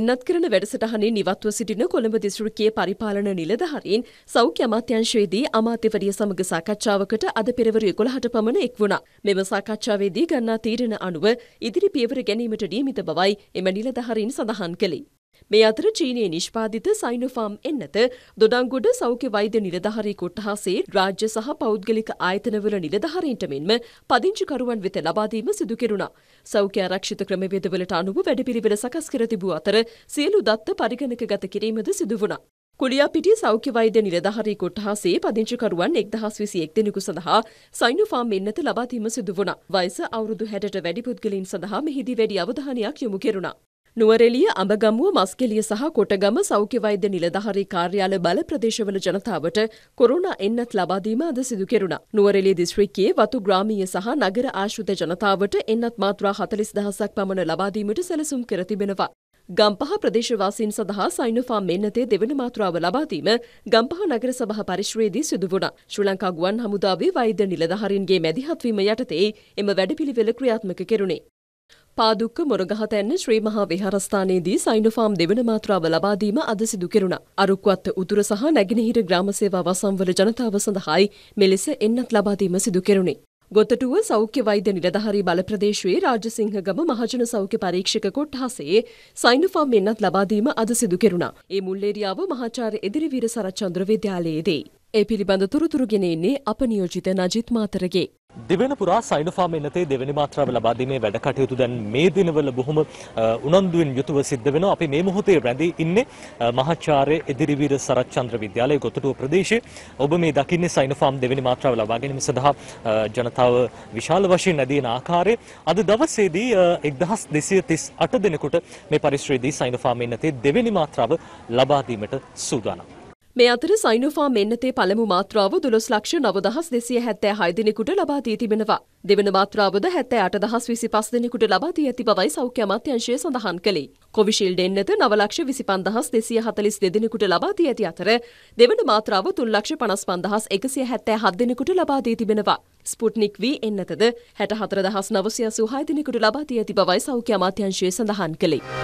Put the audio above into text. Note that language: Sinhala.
එන්නත් කරන වැඩසටහනේ නිවත්ව සිටින කොළඹ දිස්ත්‍රික්කයේ පරිපාලන නිලධාරීන් සෞඛ්‍ය අමාත්‍යංශයේදී අමාත්‍යවරිය සමග සාකච්ඡාවකට අද පෙරවරු 11ට පමණ එක් වුණා. මෙම සාකච්ඡාවේදී ගන්නා තීරණ අනුව ඉදිරි පියවර ගැනීමට නියමිත බවයි එම නිලධාරීන් සඳහන් කළේ. මේ අතර චීනයේ නිෂ්පාදිත සයිනොෆාම් එන්නත දොඩංගොඩ සෞඛ්‍ය වෛද්‍ය නිලධාරී කොට්ටහසේ රාජ්‍ය සහ පෞද්ගලික ආයතනවල නිලධාරීන්ට මෙන්ම පදිංචිකරුවන් වෙත ලබා දීම සිදු කෙරුණා. සෞඛ්‍ය ආරක්ෂිත ක්‍රමවේදවලට අනුව වැඩපිළිවෙල සකස් කර තිබූ අතර සියලු දත්ත පරිගණකගත කිරීමද සිදු වුණා. කුලියාපිටිය සෞඛ්‍ය වෛද්‍ය නිලධාරී කොට්ටහසේ පදිංචිකරුවන් 1021 දෙනෙකු සඳහා සයිනොෆාම් එන්නත ලබා දීම සිදු වුණා. වයස අවුරුදු 60ට වැඩි පුද්ගලයින් සඳහා මෙහිදී වැඩි අවධානයක් යොමු කෙරුණා. නුවරෙලිය අඹගමුව මස්කෙලිය සහ කොටගම සෞඛ්‍ය වෛද්‍ය නිලධාරී කාර්යාල බල ප්‍රදේශවල ජනතාවට කොරුණා එන්නත් ලබා දීම අද සිදු කෙරුණා. නුවරෙලිය දිස්ත්‍රික්කයේ වතු ග්‍රාමීය සහ නගර ආශ්‍රිත ජනතාවට එන්නත් මාත්‍රා 40000ක් පමණ ලබා දීමට සැලසුම් කර තිබෙනවා. ගම්පහ ප්‍රදේශවාසීන් සඳහා සයිනෝෆාම් මෙන්නතේ දෙවන මාත්‍රාව ලබා දීම ගම්පහ නගර සභා පරිශ්‍රයේදී සිදු වුණා. ශ්‍රී ලංකා ගුවන් හමුදාවේ වෛද්‍ය නිලධාරීන්ගේ මැදිහත්වීම යටතේ එම වැඩපිළිවෙල ක්‍රියාත්මක කෙරුණේ. පාදුක්ක මොරගහතැන්න ශ්‍රී මහා විහාරස්ථානයේදී සයිනොෆාම් දෙවන මාත්‍රාව ලබා දීම අද සිදු කෙරුණා. අරුක්වත්ත උතුර සහ නැගෙනහිර ග්‍රාම සේවා වසම්වල ජනතාව සඳහායි මෙලෙස එන්නත් ලබා දීම සිදු කෙරුණේ. ගොතටුව සෞඛ්‍ය වෛද්‍ය නිලධාරී බල ප්‍රදේශයේ රාජසිංහගම මහජන සෞඛ්‍ය පරීක්ෂක කොට්හසේ සයිනොෆාම් එන්නත් ලබා දීම අද සිදු කෙරුණා. ඒ මුල්ලේරියාව මහාචාර්ය එදිරිවීර සරච්චන්ද්‍ර විද්‍යාලයේදී ඒ පිළිබඳ තුරතුරු ගෙනෙන්නේ අප නියෝජිත නජිත් මාතරගේ. දෙවෙනපුරා සයිනෆාම එනතේ දෙවැනි මාත්‍රාව ලබා දීමේ වැඩ කටයුතු දැන් මේ දිනවල බොහොම උනන්දුවෙන් යුතුව සිද්ධ වෙනවා. අපි මේ මොහොතේ රැඳී ඉන්නේ මහාචාර්ය එදිරිවීර සරච්චන්ද්‍ර විද්‍යාලයේ ගොතටුව ප්‍රදේශයේ. ඔබ මේ දකින්නේ සයිනෆාම් දෙවැනි මාත්‍රාව ලබා ගැනීම සඳහා ජනතාව විශාල වශයෙන් නැදීන ආකාරය. අද දවසේදී 1238 දිනකට මේ පරිශ්‍රයේදී සයිනෆාම් එනතේ දෙවැනි මාත්‍රාව ලබා දීමට සූදානම්. මේ අතර සයිනුෆාම් මෙන්නතේ පළමු මාත්‍රාව දුළොස් ලක්ෂ නවදහස් දෙසිය හැත්තෑ හයදිනෙකුට ලබා දී තිබෙනවා. දෙවන මාත්‍රාවද හැත්තෑ අටදහස් විසි පස් දෙනෙකුට ලබා දී ඇති බවයි සෞඛ්‍ය අමාත්‍යංශය සඳහන් කළේ. කොවිශිල්ඩ් එන්නත නවලක්ෂ විසි පන්දහස් දෙසිය හතලිස් දෙදෙනෙකුට ලබා දී ඇති අතර දෙවන මාත්‍රාව තුන්ලක්ෂ පනස් පන්දහස් එකසිය හැත්තෑ හත් දෙනෙකුට ලබා දී තිබෙනවා. ස්පුට්නික් වී එන්නතද හැට හතර දහස් නවසිය සුහයදිනෙකුට ලබා දී ඇති බවයි සෞඛ්‍ය අමාත්‍යංශය සඳහන් කළේ.